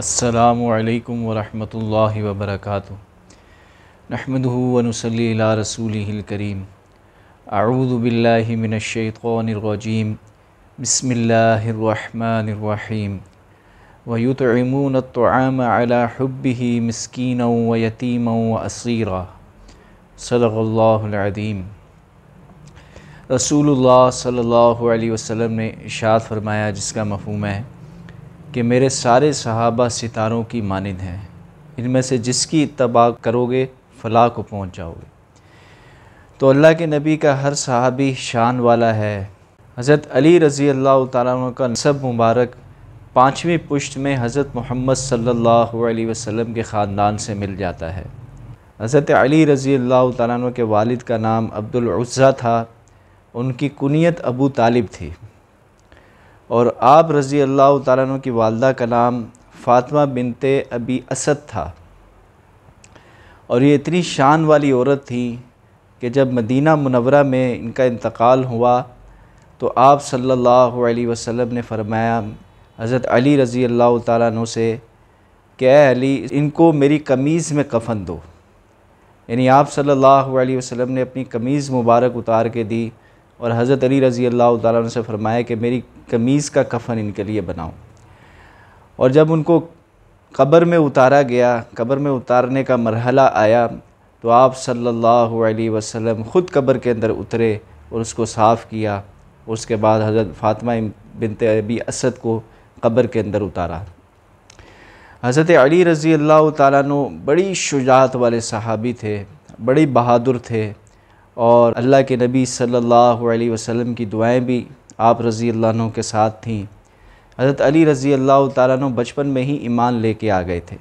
अल्लाम वरहमल वबरक नहमदनसली रसूलकरीम आऊदबिल्लिमिनशैतरजीम बसमीम वयुतमून तोम अलाहबी मस्किन व यतीम व असीरा सदीम रसूलुल्लाह सल्लल्लाहु अलैहि वसल्लम ने इशात फरमाया जिसका मफहम है कि मेरे सारे सहाबा सितारों की मानद हैं इनमें से जिसकी इतबा करोगे फलाह को पहुँच जाओगे तो अल्लाह के नबी का हर सहाबी शान वाला है हज़रत अली रज़ी अल्लाह तुम का नसब मुबारक पाँचवीं पुश्त में हज़रत मोहम्मद सल्ला वसम के ख़ानदान से मिल जाता है हज़रत अली रज़ी अल्लाह तुम के वालिद का नाम अब्दुल्ज़ा था उनकी कुनीत अबू तालिब थी और आप रज़ी अल्लाह तु की वालदा का नाम फ़ातिमा बिनते अबी असद था और ये इतनी शान वाली औरत थी कि जब मदीना मुनवरा में इनका इंतकाल हुआ तो आप सल्लल्लाहु अलैहि वसल्लम ने फ़रमाया हज़रत अली रज़ी अल्लाह तु से कि अली इनको मेरी कमीज़ में कफ़न दो यानी आप सल्लल्लाहु अलैहि वसल्लम ने अपनी कमीज़ मुबारक उतार के दी और हज़रत अली रज़ी अल्लाह तु से फ़रमाया कि मेरी कमीज़ का कफन इनके लिए बनाओ और जब उनको कब्र में उतारा गया कब्र में उतारने का मरहला आया तो आप सल्लल्लाहु अलैहि वसल्लम ख़ुद कब्र के अंदर उतरे और उसको साफ़ किया उसके बाद हज़रत फ़ातिमा बिनत अबी असद को कब्र के अंदर उतारा हज़रत अली रज़ी अल्लाह तु बड़ी शुजात वाले सहाबी थे बड़े बहादुर थे और अल्लाह के नबी सल्लल्लाहु अलैहि वसल्लम की दुआएं भी आप रज़ी अल्लाह के साथ थीं हज़रत अली रज़ी अल्लाह तु बचपन में ही ईमान लेके आ गए थे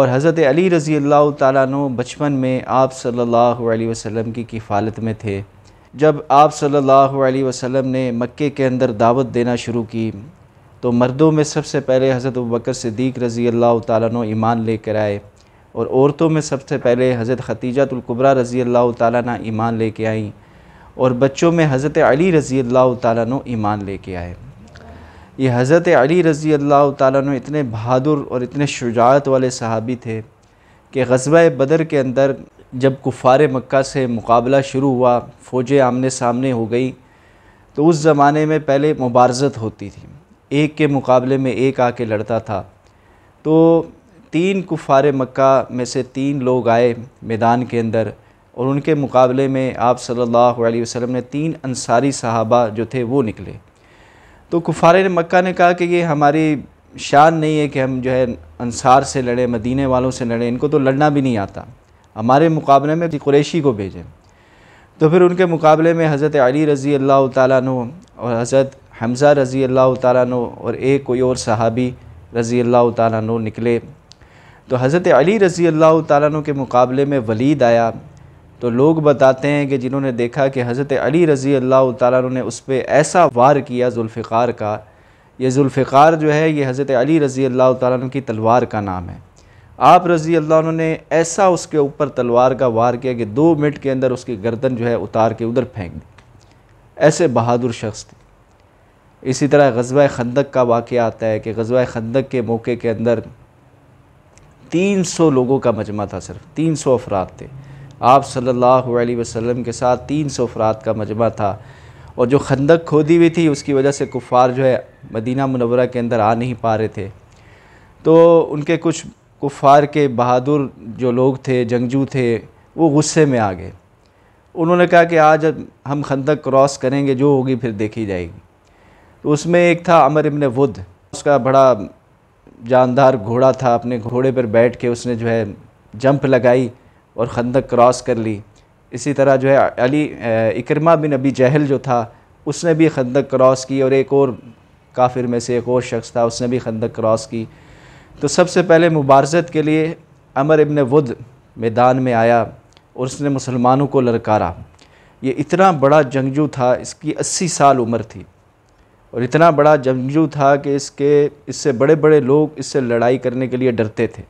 और हज़रत अली रज़ी अल्लाह तु बचपन में आप सल्लल्लाहु अलैहि वसल्लम की किफ़ालत में थे जब आप सल्लल्लाहु अलैहि वसल्लम ने मक्के के अंदर दावत देना शुरू की तो मर्दों में सबसे पहले हज़रत बकर सिद्दीक रज़ी अल्लाह तु ईमान लेकर आए और औरतों में सबसे पहले हज़रत खतीजातुल्कुबरा रज़ी अल्लाह तु ईमान कर आईं और बच्चों में हज़रत अली रज़ी अल्लाह तु ईमान लेके आए ये हज़रत अली रज़ी अल्लाह तु इतने बहादुर और इतने शुजात वाले सहाबी थे कि गजबा बदर के अंदर जब कुफ़ार मक्का से मुकाबला शुरू हुआ फ़ौजें आमने सामने हो गई तो उस ज़माने में पहले मुबारजत होती थी एक के मुकाबले में एक आके लड़ता था तो तीन कुफ़ार मक्का में से तीन लोग आए मैदान के अंदर और उनके मुकाबले में आप सल्लल्लाहु अलैहि वसल्लम ने तीन अंसारी साहबा जो थे वो निकले तो कुफार मक्का ने कहा कि ये हमारी शान नहीं है कि हम जो है अंसार से लड़ें मदीने वालों से लड़ें इनको तो लड़ना भी नहीं आता हमारे मुकाबले में कुरेशी को भेजें तो फिर उनके मुकाबले में हज़रत अली रज़ी अल्लाह तु और हज़रत हमज़ा रज़ी अल्लाह तु और एक कोई और सहाबी रज़ी अल्लाह तु निकले तो हज़रत अली रज़ी अल्लाह तु के मुकाबले में वलीद आया तो लोग बताते हैं कि जिन्होंने देखा कि हज़रत अली रज़ी अल्लाह ताली ने उस पर ऐसा वार किया जुल्फ़िकार का ये जुल्फ़िकार जो है ये हज़रत अली रज़ी अल्लाह तुम की तलवार का नाम है आप रज़ी अल्लाह ने ऐसा उसके ऊपर तलवार का वार किया कि दो मिनट के अंदर उसकी गर्दन जो है उतार के उधर फेंक दी ऐसे बहादुर शख्स थे इसी तरह गजवा खंदक का वाक़ आता है कि गजवा खंदक के मौके के अंदर 300 लोगों का मजमा था सिर्फ 300 अफराद थे आप सल्लल्लाहु अलैहि वसल्लम के साथ तीन सौ अफराद का मजमा था और जो खंदक खोदी हुई थी उसकी वजह से कुफ़ार जो है मदीना मनवरा के अंदर आ नहीं पा रहे थे तो उनके कुछ कुफ़ार के बहादुर जो लोग थे जंगजू थे वो गुस्से में आ गए उन्होंने कहा कि आज हम खंदक क्रॉस करेंगे जो होगी फिर देखी जाएगी तो उसमें एक था अमर इबन वुद उसका बड़ा जानदार घोड़ा था अपने घोड़े पर बैठ के उसने जो है जंप लगाई और खंदक क्रॉस कर ली इसी तरह जो है अली इकरमा बिन अबी जहल जो था उसने भी खंदक क्रॉस की और एक और काफिर में से एक और शख्स था उसने भी खंदक क्रॉस की तो सबसे पहले मुबारजत के लिए अमर इबन वुद मैदान में आया और उसने मुसलमानों को ललकारा ये इतना बड़ा जंगजू था इसकी अस्सी साल उम्र थी और इतना बड़ा जंगजू था कि इसके इससे बड़े बड़े लोग इससे लड़ाई करने के लिए डरते थे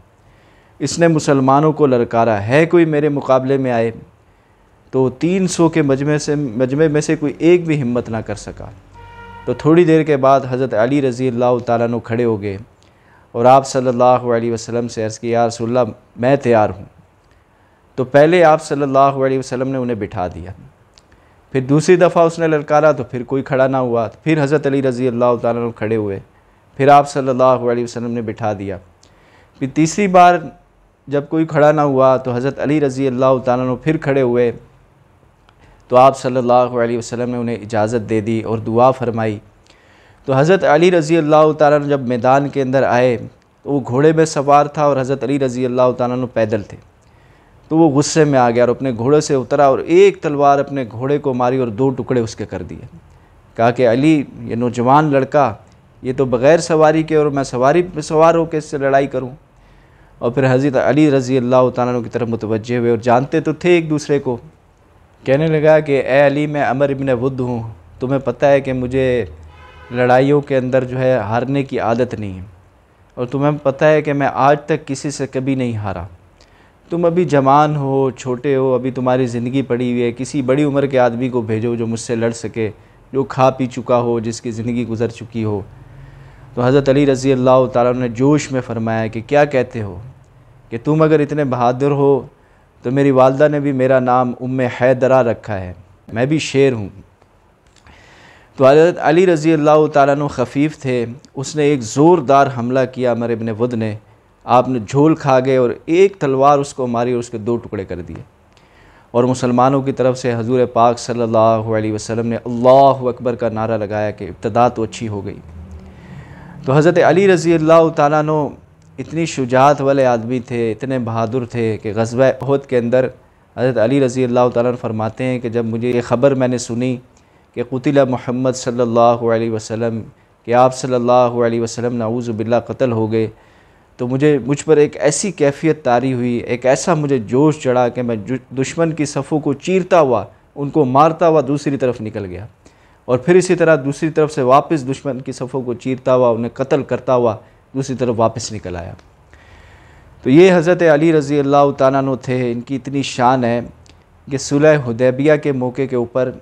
इसने मुसलमानों को ललकारा है कोई मेरे मुकाबले में आए तो तीन सौ के मजमे से मजमे में से कोई एक भी हिम्मत ना कर सका तो थोड़ी देर के बाद हज़रत अली रज़ी अल्लाह तु खड़े हो गए और आप सल्लल्लाहु अलैहि वसल्लम से अर्ज़ किया रसोल्ला मैं तैयार हूँ तो पहले आप सल्लल्लाहु अलैहि वसल्लम ने उन्हें बिठा दिया फिर दूसरी दफ़ा उसने ललकारा तो फिर कोई खड़ा ना हुआ फिर हज़रत अली रज़ी अल्लाह तु खड़े हुए फिर आप सल्लल्लाहु अलैहि वसल्लम ने बिठा दिया फिर तीसरी बार जब कोई खड़ा ना हुआ तो हज़रत अली रज़ी अल्लाह तु फिर खड़े हुए तो आप सल्लल्लाहु अलैहि वसल्लम ने उन्हें इजाज़त दे दी और दुआ फरमाई तो हज़रत अली रज़ी अल्लाह तु जब मैदान के अंदर आए तो वो घोड़े में सवार था और हज़रत अली रज़ी अल्लाह तु पैदल थे तो वो गुस्से में आ गया और अपने घोड़े से उतरा और एक तलवार अपने घोड़े को मारी और दो टुकड़े उसके कर दिए कहा कि अली ये नौजवान लड़का ये तो बग़ैर सवारी के और मैं सवारी सवार होकर इससे लड़ाई करूँ और फिर हज़रत अली रज़ी अल्लाह तु की तरफ मुतवजह हुए और जानते तो थे एक दूसरे को कहने लगा कि ए अली मैं अमर इबन वुद हूँ तुम्हें पता है कि मुझे लड़ाइयों के अंदर जो है हारने की आदत नहीं है और तुम्हें पता है कि मैं आज तक किसी से कभी नहीं हारा तुम अभी जवान हो छोटे हो अभी तुम्हारी ज़िंदगी पड़ी हुई है किसी बड़ी उम्र के आदमी को भेजो जो मुझसे लड़ सके जो खा पी चुका हो जिसकी ज़िंदगी गुजर चुकी हो तो हज़रत अली रज़ी अल्लाह तोश ने जोश में फ़रमाया कि क्या कहते हो कि तुम अगर इतने बहादुर हो तो मेरी वालदा ने भी मेरा नाम उम हैदरा रखा है मैं भी शेर हूँ तो हजरत अली रज़ी अल्लाह तु खफीफ़ थे उसने एक ज़ोरदार हमला किया मर इबन वद ने आपने झोल खा गए और एक तलवार उसको मारी और उसके दो टुकड़े कर दिए और मुसलमानों की तरफ से हजूर पाक सल्लल्लाहु अलैहि वसल्लम ने अल्लाह अकबर का नारा लगाया कि इब्तदा तो अच्छी हो गई तो हज़रत अली रज़ी अल्लाह तु इतनी शुजात वाले आदमी थे इतने बहादुर थे कि गजबा अहद के अंदर हज़रत अली रज़ी अल्लाह ताली फरमाते हैं कि जब मुझे ये ख़बर मैंने सुनी कि कुतिला मोहम्मद सल्लल्लाहु अलैहि वसल्लम कि आप सल्लल्लाहु अलैहि वसल्लम नाऊज़बिल्ला कत्ल हो गए तो मुझे मुझ पर एक ऐसी कैफियत तारी हुई एक ऐसा मुझे जोश चढ़ा कि मैं दुश्मन की सफ़ों को चीरता हुआ उनको मारता हुआ दूसरी तरफ निकल गया और फिर इसी तरह दूसरी तरफ से वापस दुश्मन की सफ़ों को चीरता हुआ उन्हें कत्ल करता हुआ दूसरी तरफ वापस निकल आया तो ये हज़रत अली रज़ी अल्लाह तु थे इनकी इतनी शान है कि सुलह हदैबिया के मौके के ऊपर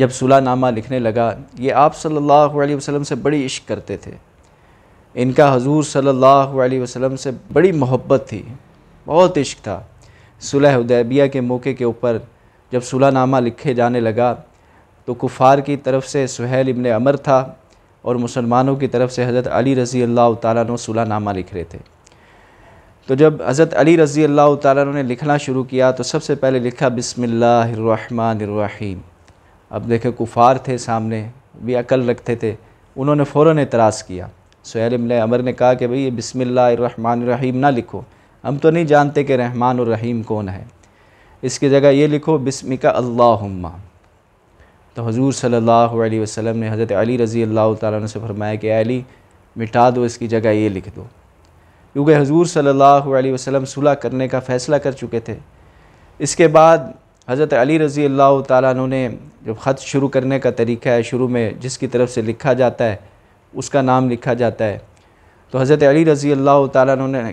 जब सुलह नामा लिखने लगा ये आप सल्लल्लाहु अलैहि वसल्लम से बड़ी इश्क करते थे इनका हजूर सल्लल्लाहु अलैहि वसल्लम से बड़ी मोहब्बत थी बहुत इश्क था सुलह हदैबिया के मौके के ऊपर जब सुलह नामा लिखे जाने लगा तो कुफ़ार की तरफ से सुहैल इबन अमर था और मुसलमानों की तरफ से हज़रत अली रज़ी अल्लाह तला नामा लिख रहे थे तो जब हज़रत अली रज़ी अल्लाह तला ने लिखना शुरू किया तो सबसे पहले लिखा बिसमीम अब देखे कुफ़ार थे सामने भी अकल रखते थे उन्होंने फ़ौर एतराज़ किया सुहेल अमर ने कहा कि भई ये बिसमीम ना लिखो हम तो नहीं जानते कि रहमान और रहीम कौन है इसकी जगह ये लिखो बिस्मिका अल्लाहुम्मा तो हजूर सल्लल्लाहु अलैहि वसल्लम ने हज़रत अली रज़ी अल्लाह तुम से फरमाया कि अली मिटा दो इसकी जगह ये लिख दो क्योंकि हजूर सल्लल्लाहु अलैहि वसल्लम सुलह करने का फ़ैसला कर चुके थे इसके बाद हज़रत अली रज़ी अल्लाह तु ने जब ख़त शुरू करने का तरीका है शुरू में जिसकी तरफ से लिखा जाता है उसका नाम लिखा जाता है तो हज़रत अली रज़ी अल्लाह तु ने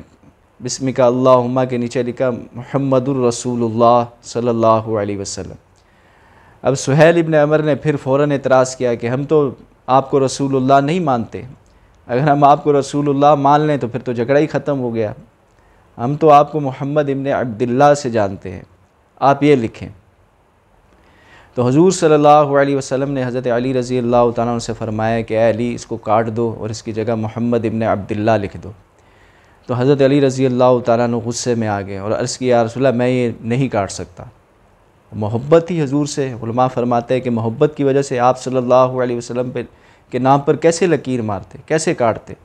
बिस्मिका अल्लाह के नीचे लिखा मोहम्मद सल्ला सल्लल्लाहु अब सुहेल इबन अमर ने फिर फ़ौर एतराज़ किया कि हम तो आपको रसूलुल्लाह नहीं मानते अगर हम आपको रसूलुल्लाह मान लें तो फिर तो झगड़ा ही ख़त्म हो गया हम तो आपको मोहम्मद इबन अब्दुल्ला से जानते हैं आप ये लिखें तो हजूर सल्लल्लाहु अलैहि वसल्लम ने हज़रत अली रज़ी अल्लाह तुम से फ़रमाया कि अली इसको काट दो और इसकी जगह मोहम्मद इबन अब्दुल्ला लिख दो तो हज़रत अली रज़ी अल्लाह तुस्से गुस्से में आ गए और अर्ज़ की यारसोल्ला मैं ये नहीं काट सकता मोहब्बत ही हजूर से है फरमाते हैं कि मोहब्बत की वजह से आप सल्लल्लाहु अलैहि वसल्लम पे के नाम पर कैसे लकीर मारते कैसे काटते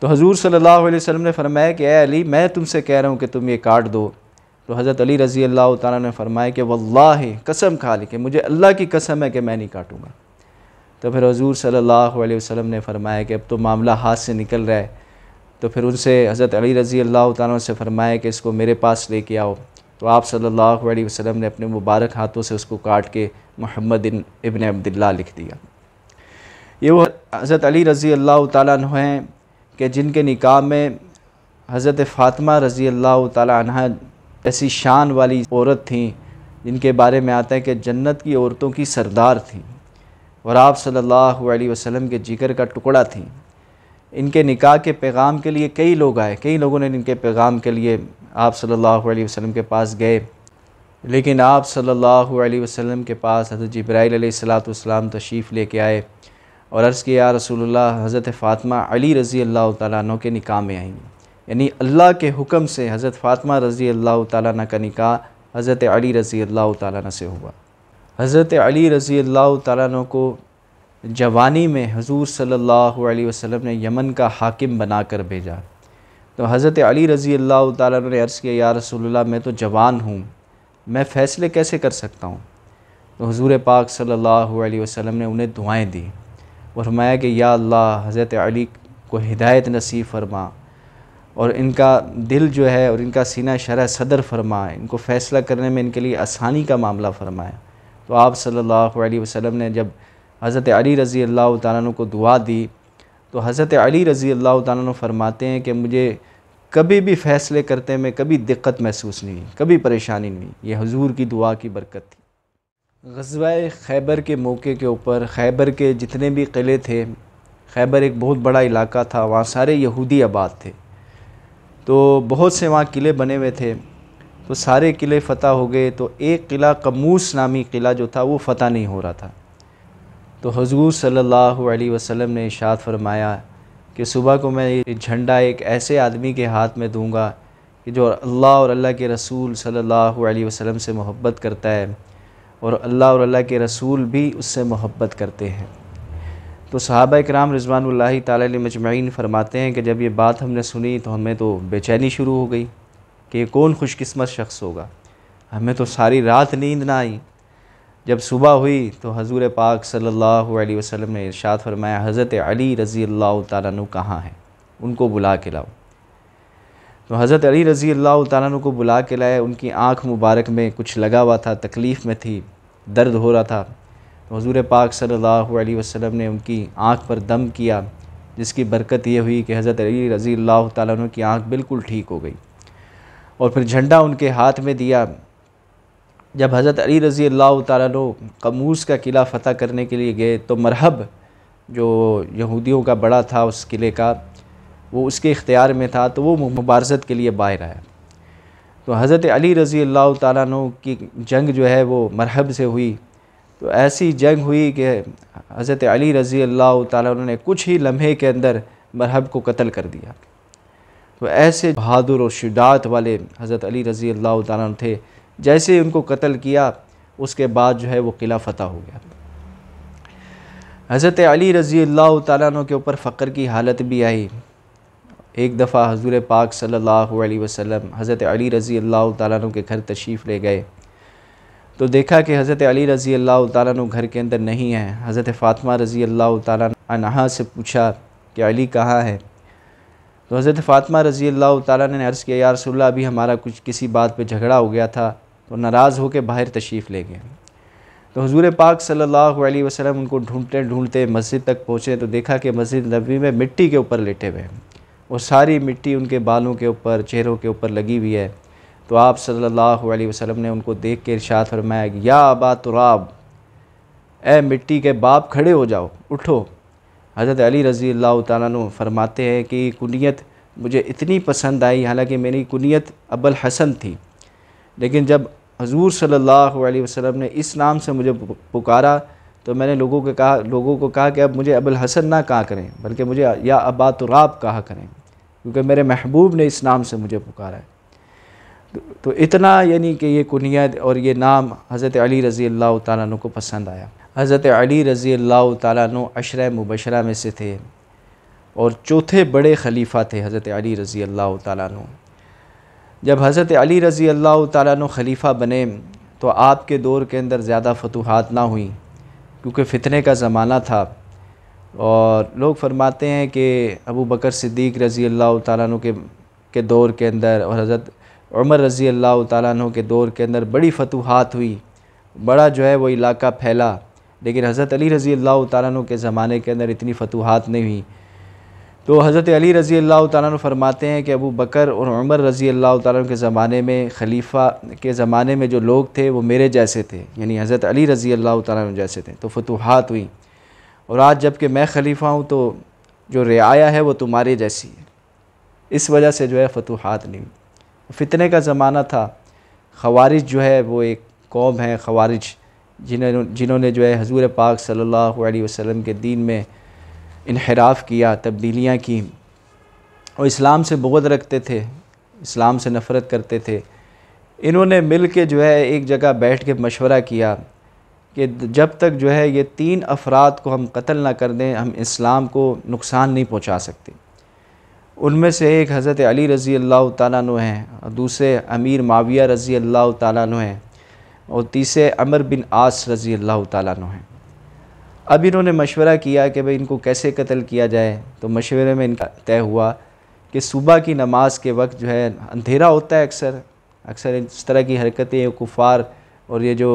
तो हजूर सल्लल्लाहु अलैहि वसल्लम ने फरमाया कि ए अली मैं तुमसे कह रहा हूँ कि तुम ये काट दो तो हज़रत अली रज़ी अल्लाह तारा ने फरमाया कि वल्लाह कसम खा ली कि मुझे अल्लाह की कसम है कि मैं नहीं काटूँगा तो फिर हजूर सल्लल्लाहु अलैहि वसल्लम ने फरमाया कि अब तो मामला हाथ से निकल रहा है तो फिर उनसे हज़रत अली रज़ी अल्लाह तारा से फरमाया कि इसको मेरे पास लेके आओ तो आप सल्लल्लाहु अलैहि वसल्लम ने अपने मुबारक हाथों से उसको काट के मोहम्मद इबन अब्दुल्ला लिख दिया ये वो हज़रत अली रज़ी अल्लाह तु हैं कि जिनके निकाह में हज़रत फ़ातिमा रज़ी अल्लाह तह ऐसी शान वाली औरत थी जिनके बारे में आता है कि जन्नत की औरतों की सरदार थी और आप सल्लल्लाहु अलैहि वसल्लम के जिगर का टुकड़ा थी इनके निकाह के पैगाम के लिए कई लोग आए कई लोगों ने इनके पैगाम के लिए आप सल्लल्लाहु अलैहि वसल्लम के पास गए लेकिन आप सल्लल्लाहु अलैहि वसल्लम के पास हज़रत जब्राईल सलाम तशरीफ़ लेके आए और अर्ज़ किया रसूलुल्लाह हज़रत फ़ातिमा अली रज़ी अल्लाह तु के निकाह में आएंगे यानी अल्लाह के हुक्म से हज़रत फ़ातिमा रज़ी अल्लाह तु का निकाह हज़रत अली रज़ी अल्लाह तु से हुआ हज़रत अली रज़ी अल्लाह तु को जवानी में हजूर सल्लल्लाहु अलैहि वसल्लम ने यमन का हाकिम बनाकर भेजा तो हज़रत अली रज़ी अल्लाह तु ने अर्ज़ किया या रसूलुल्लाह मैं तो जवान हूँ मैं फ़ैसले कैसे कर सकता हूँ तो हजूर पाक सल्लल्लाहु अलैहि वसल्लम ने उन्हें दुआएं दी और फरमाया कि या अल्लाह हज़रत अली को हिदायत नसीब फरमा और इनका दिल जो है और इनका सीना शरह सदर फरमाए इनको फ़ैसला करने में इनके लिए आसानी का मामला फरमाया तो आप सल्लल्लाहु अलैहि वसल्लम ने जब हज़रत अली रज़ी अल्लाह तु को दुआ दी तो हज़रत अली रज़ी अल्लाह तु फरमाते हैं कि मुझे कभी भी फ़ैसले करते में कभी दिक्कत महसूस नहीं हुई कभी परेशानी नहीं हुई ये हजूर की दुआ की बरकत थी गजवा खैबर के मौके के ऊपर खैबर के जितने भी क़िले थे खैबर एक बहुत बड़ा इलाका था वहाँ सारे यहूदी आबाद थे तो बहुत से वहाँ किले बने हुए थे तो सारे किले फ़तह हो गए तो एक किला कमूस नामी किला जो था वो फ़तह नहीं हो रहा था तो हजूर सल्लल्लाहु अलैहि वसल्लम ने इशात फरमाया कि सुबह को मैं ये झंडा एक ऐसे आदमी के हाथ में दूंगा कि जो अल्लाह और अल्लाह के रसूल सल्लल्लाहु अलैहि वसल्लम से मोहब्बत करता है और अल्लाह और अल्लाह के रसूल भी उससे मोहब्बत करते हैं तो सहाबा कराम रजवान तजमैन फरमाते हैं कि जब ये बात हमने सुनी तो हमें तो बेचैनी शुरू हो गई कि ये कौन खुशकस्मत शख्स होगा हमें तो सारी रात नींद ना आई जब सुबह हुई तो हजूर पाक सल्लल्लाहु अलैहि वसल्लम ने इरशाद फरमाया हज़रत अली रज़ी अल्लाह तु कहाँ हैं उनको बुला के लाओ तो हज़रत अली रज़ी अल्लाह तु को बुला के लाए उनकी आँख मुबारक में कुछ लगा हुआ था तकलीफ़ में थी दर्द हो रहा था तो हजूर पाक सल्लल्लाहु अलैहि वसल्लम ने उनकी आँख पर दम किया जिसकी बरकत ये हुई कि हज़रत अली रज़ी अल्लाह तु की आँख बिल्कुल ठीक हो गई और फिर झंडा उनके हाथ में दिया जब हज़रत अली रज़ी अल्लाह तु कमूस का किला फ़तह करने के लिए गए तो मरहब जो यहूदियों का बड़ा था उस किले का वो उसके इख्तियार में था तो वो मुबारजत के लिए बाहर आया तो हज़रत अली रज़ी अल्लाह तु की जंग जो है वो मरहब से हुई तो ऐसी जंग हुई कि हज़रत अली रज़ी अल्लाह तु ने कुछ ही लम्हे के अंदर मरहब को कत्ल कर दिया तो ऐसे बहादुर और शुजात वाले हज़रत अली रज़ी अल्लाह तु थे जैसे ही उनको कत्ल किया उसके बाद जो है वो किला फतह हो गया हज़रत अली रज़ी अल्लाह तु के ऊपर फ़क्र की हालत भी आई एक दफ़ा हजूर पाक सल्लल्लाहु अलैहि वसल्लम हज़रत अली रज़ी अल्लाह तु के घर तशरीफ़ ले गए तो देखा कि हज़रत अली रज़ी अल्लाह तु घर के अंदर नहीं है हज़रत फ़ातमा रज़ी अल्लाह तहा से पूछा कि अली कहाँ है तो हज़रत फ़ातिमा रज़ी अल्लाह तर्ज़ किया यार अभी हमारा कुछ किसी बात पर झगड़ा हो गया था तो नाराज़ होकर बाहर तशरीफ़ ले गए तो हजूर पाक सल्लल्लाहु अलैहि वसल्लम उनको ढूंढते ढूंढते मस्जिद तक पहुँचे तो देखा कि मस्जिद नबी में मिट्टी के ऊपर लेटे हुए हैं और सारी मिट्टी उनके बालों के ऊपर चेहरों के ऊपर लगी हुई है तो आप सल्लल्लाहु अलैहि वसल्लम ने उनको देख के इरशाद फरमाया या अबा तुराब ए मिट्टी के बाप खड़े हो जाओ उठो हज़रत अली रज़ी अल्लाह तु फरमाते हैं कि कुनीत मुझे इतनी पसंद आई हालांकि मेरी कुनीत अबुल हसन थी लेकिन जब हजूर सल्लल्लाहु अलैहि वसल्लम ने इस नाम से मुझे पुकारा तो मैंने लोगों के कहा लोगों को कहा कि अब मुझे अबुल हसन ना कहा करें बल्कि मुझे या अब्बा तुराब कहा करें क्योंकि मेरे महबूब ने इस नाम से मुझे पुकारा है तो, तो इतना यानी कि ये कुनियत और ये नाम हज़रत अली रज़ी अल्लाह तु को पसंद आया हज़रत अली रज़ी अल्लाह तु अशर मुबशरा में से थे और चौथे बड़े खलीफ़ा थे हज़रत अली रज़ी अल्लाह तु जब हज़रत अली रज़ी अल्लाह तलीफा खलीफ़ा बने तो आपके दौर के अंदर ज़्यादा फतूहत ना हुई क्योंकि फ़ितने का ज़माना था और लोग फरमाते हैं कि अबू बकर सिद्दीक़ रज़ी अल्लाह ताली के के दौर के अंदर और हज़रत उमर रज़ी अल्लाह तु के दौर के अंदर बड़ी फतूहत हुई बड़ा जो है वो इलाका फैला लेकिन हज़रत अली रज़ी अल्लाह ताली के ज़माने के अंदर इतनी फतूहत नहीं हुई तो हज़रत अली रज़ी अल्लाह तु फरमाते हैं कि अबू बकर और उमर रज़ी अल्लाह ताली के ज़माने में खलीफा के ज़माने में जो लोग थे वो मेरे जैसे थे यानी हज़रत अली रज़ी अल्लाह तु जैसे थे तो फतूहत हुई और आज जबकि मैं खलीफा हूँ तो जो रियाया है वो तुम्हारे जैसी है इस वजह से जो है फतूहत नहीं हुई फितने का ज़माना था खवारिज जो है वो एक कौम है खवारिज जिन्होंने जिन्होंने जो है हजूर पाक सल्लल्लाहु अलैहि वसल्लम के दीन में इनहराफ किया तब्दीलियाँ की और इस्लाम से बगद रखते थे इस्लाम से नफ़रत करते थे इन्होंने मिल के जो है एक जगह बैठ के मशवरा किया कि जब तक जो है ये तीन अफराद को हम कत्ल ना कर दें हम इस्लाम को नुकसान नहीं पहुंचा सकते उनमें से एक हज़रत अली रज़ी अल्लाह तु हैं और दूसरे अमीर माविया रज़ी अल्लाह तु हैं और तीसरे अमर बिन आस रज़ी अल्लाह तु हैं अब इन्होंने मशवरा किया कि भाई इनको कैसे कत्ल किया जाए तो मशवरे में इनका तय हुआ कि सुबह की नमाज के वक्त जो है अंधेरा होता है अक्सर अक्सर इस तरह की हरकतें कुफार और ये जो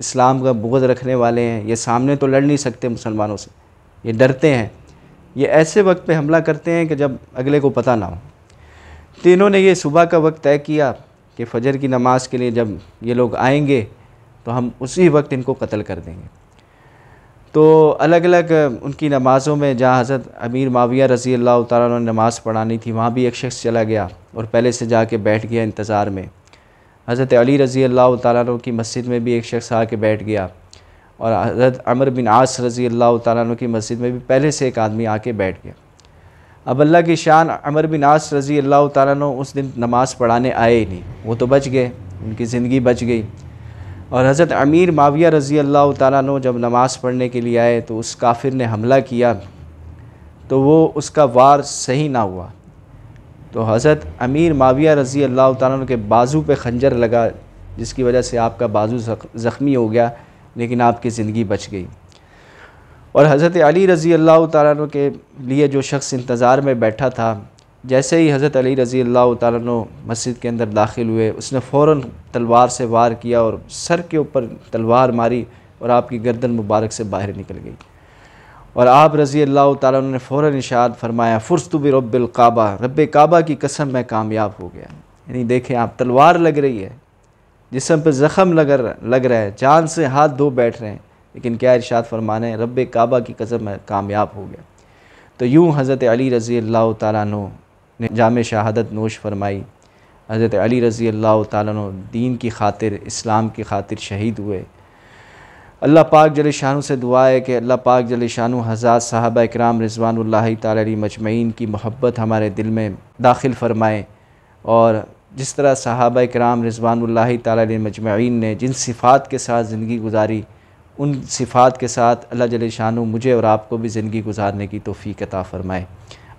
इस्लाम का बोझ रखने वाले हैं ये सामने तो लड़ नहीं सकते मुसलमानों से ये डरते हैं ये ऐसे वक्त पे हमला करते हैं कि जब अगले को पता ना हो तो इन्होंने ये सुबह का वक्त तय किया कि फ़जर की नमाज़ के लिए जब ये लोग आएंगे तो हम उसी वक्त इनको कत्ल कर देंगे तो अलग अलग उनकी नमाज़ों में जहाँ हज़रत अमीर माविया रज़ी अल्लाह तुम ने नमाज़ पढ़ानी थी वहाँ भी एक शख्स चला गया और पहले से जा के बैठ गया इंतज़ार में हज़रत अली रज़ी अल्लाह तु की मस्जिद में भी एक शख्स आ के बैठ गया और हज़रत अमर बिन आस रज़ी अल्लाह तु की मस्जिद में भी पहले से एक आदमी आके बैठ गया अब अल्लाह की शान अमर बिन आस रज़ी अल्लाह तु उस दिन नमाज़ पढ़ाने आए ही नहीं वो तो बच गए उनकी ज़िंदगी बच गई और हज़रत अमीर माविया रज़ी अल्लाह तु जब नमाज़ पढ़ने के लिए आए तो उस काफिर ने हमला किया तो वो उसका वार सही ना हुआ तो हज़रत अमीर माविया रज़ी अल्लाह तु के बाजू पे खंजर लगा जिसकी वजह से आपका बाजू ज़ख्मी हो गया लेकिन आपकी ज़िंदगी बच गई और हज़रत अली रज़ी अल्लाह तु के लिए जो शख्स इंतज़ार में बैठा था जैसे ही हज़रत अली रज़ी अल्लाह तु मस्जिद के अंदर दाखिल हुए उसने फ़ौर तलवार से वार किया और सर के ऊपर तलवार मारी और आपकी गर्दन मुबारक से बाहर निकल गई और आप रज़ी अल्लाह तु ने फ़ौर इशाद फरमाया फ़ुरस्तुब रबाबा रब काबा की कसम में कामयाब हो गया यानी देखें आप तलवार लग रही है जिसम पर ज़ख़म लग लग रहा है जान से हाथ धो बैठ रहे हैं लेकिन क्या इरशाद फरमाने रब काबा की कसम में कामयाब हो गया तो यूँ हज़रत अली रज़ी अल्लाह तु ने जाम शहादत नोश फरमाई हज़रत अली रज़ी अल्लाह तु दीन की खातिर इस्लाम की खातिर शहीद हुए अल्लाह पाक जल शाहानु से दुआ है कि अल्लाह पाक जल शाहानु हज़ात साहब इक्राम रिजवानल तारी मजमैन की मोहब्बत हमारे दिल में दाखिल फरमाएँ और जिस तरह साहब कराम रिजवानल तारी मजमैन ने जिन सिफ़ात के साथ ज़िंदगी गुजारी उन सिफ़ात के साथ अल्लाह जल शाहानु मुझे और आपको भी ज़िंदगी गुजारने की तोफ़ी कता फ़रमाए